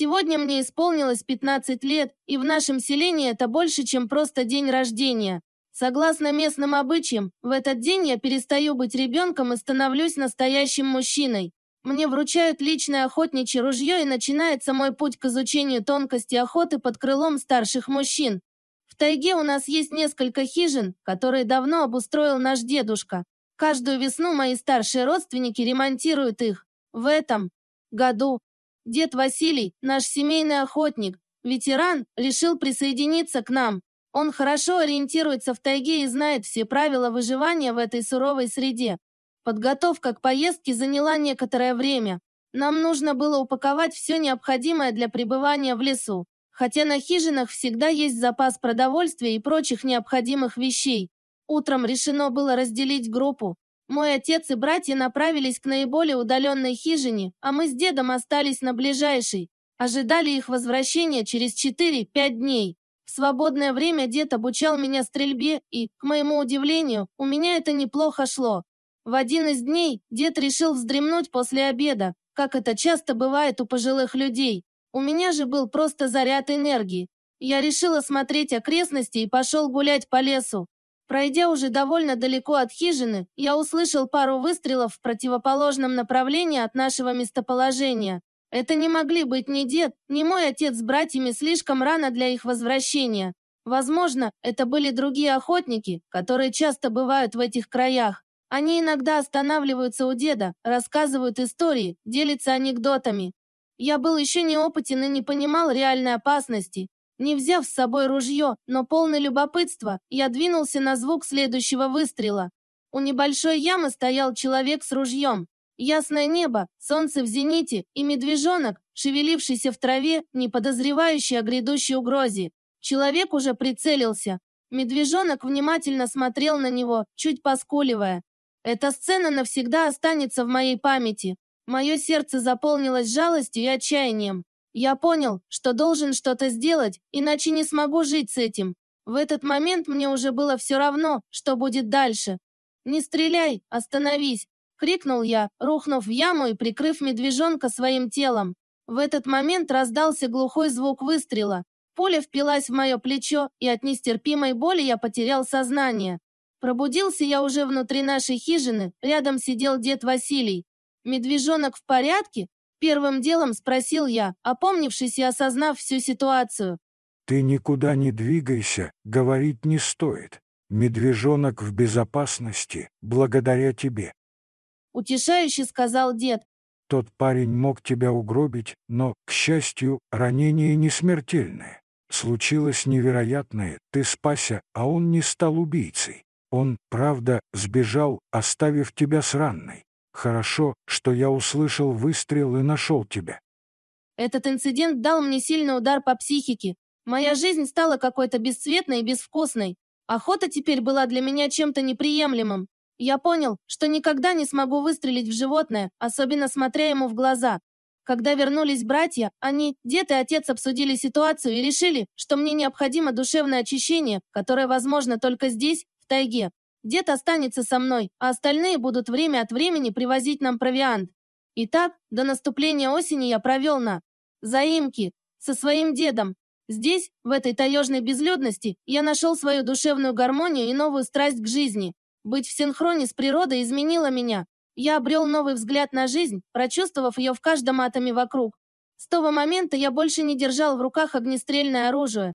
Сегодня мне исполнилось 15 лет, и в нашем селении это больше, чем просто день рождения. Согласно местным обычаям, в этот день я перестаю быть ребенком и становлюсь настоящим мужчиной. Мне вручают личное охотничье ружье и начинается мой путь к изучению тонкости охоты под крылом старших мужчин. В тайге у нас есть несколько хижин, которые давно обустроил наш дедушка. Каждую весну мои старшие родственники ремонтируют их. В этом году Дед Василий, наш семейный охотник, ветеран, решил присоединиться к нам. Он хорошо ориентируется в тайге и знает все правила выживания в этой суровой среде. Подготовка к поездке заняла некоторое время. Нам нужно было упаковать все необходимое для пребывания в лесу, хотя на хижинах всегда есть запас продовольствия и прочих необходимых вещей. Утром решено было разделить группу, мой отец и братья направились к наиболее удаленной хижине, а мы с дедом остались на ближайшей. Ожидали их возвращения через 4-5 дней. В свободное время дед обучал меня стрельбе, и, к моему удивлению, у меня это неплохо шло. В один из дней дед решил вздремнуть после обеда, как это часто бывает у пожилых людей. У меня же был просто заряд энергии. Я решил осмотреть окрестности и пошел гулять по лесу. Пройдя уже довольно далеко от хижины, я услышал пару выстрелов в противоположном направлении от нашего местоположения. Это не могли быть ни дед, ни мой отец с братьями слишком рано для их возвращения. Возможно, это были другие охотники, которые часто бывают в этих краях. Они иногда останавливаются у деда, рассказывают истории, делятся анекдотами. Я был еще неопытен и не понимал реальной опасности, не взяв с собой ружье, но полный любопытства, я двинулся на звук следующего выстрела. У небольшой ямы стоял человек с ружьем. Ясное небо, солнце в зените и медвежонок, шевелившийся в траве, не подозревающий о грядущей угрозе. Человек уже прицелился. Медвежонок внимательно смотрел на него, чуть поскуливая. Эта сцена навсегда останется в моей памяти. Мое сердце заполнилось жалостью и отчаянием. Я понял, что должен что-то сделать, иначе не смогу жить с этим. В этот момент мне уже было все равно, что будет дальше. «Не стреляй! Остановись!» — крикнул я, рухнув в яму и прикрыв медвежонка своим телом. В этот момент раздался глухой звук выстрела. Пуля впилась в мое плечо, и от нестерпимой боли я потерял сознание. Пробудился я уже внутри нашей хижины, рядом сидел дед Василий. «Медвежонок в порядке?» Первым делом спросил я, опомнившись и осознав всю ситуацию. «Ты никуда не двигайся, говорить не стоит. Медвежонок в безопасности, благодаря тебе». Утешающе сказал дед. «Тот парень мог тебя угробить, но, к счастью, ранение не смертельное. Случилось невероятное, ты спася, а он не стал убийцей. Он, правда, сбежал, оставив тебя с ранной. Хорошо, что я услышал выстрел и нашел тебя. Этот инцидент дал мне сильный удар по психике. Моя жизнь стала какой-то бесцветной и безвкусной. Охота теперь была для меня чем-то неприемлемым. Я понял, что никогда не смогу выстрелить в животное, особенно смотря ему в глаза. Когда вернулись братья, они, дед и отец обсудили ситуацию и решили, что мне необходимо душевное очищение, которое возможно только здесь, в тайге. Дед останется со мной, а остальные будут время от времени привозить нам провиант. И так, до наступления осени я провел на заимке со своим дедом. Здесь, в этой таежной безлюдности, я нашел свою душевную гармонию и новую страсть к жизни. Быть в синхроне с природой изменило меня. Я обрел новый взгляд на жизнь, прочувствовав ее в каждом атоме вокруг. С того момента я больше не держал в руках огнестрельное оружие.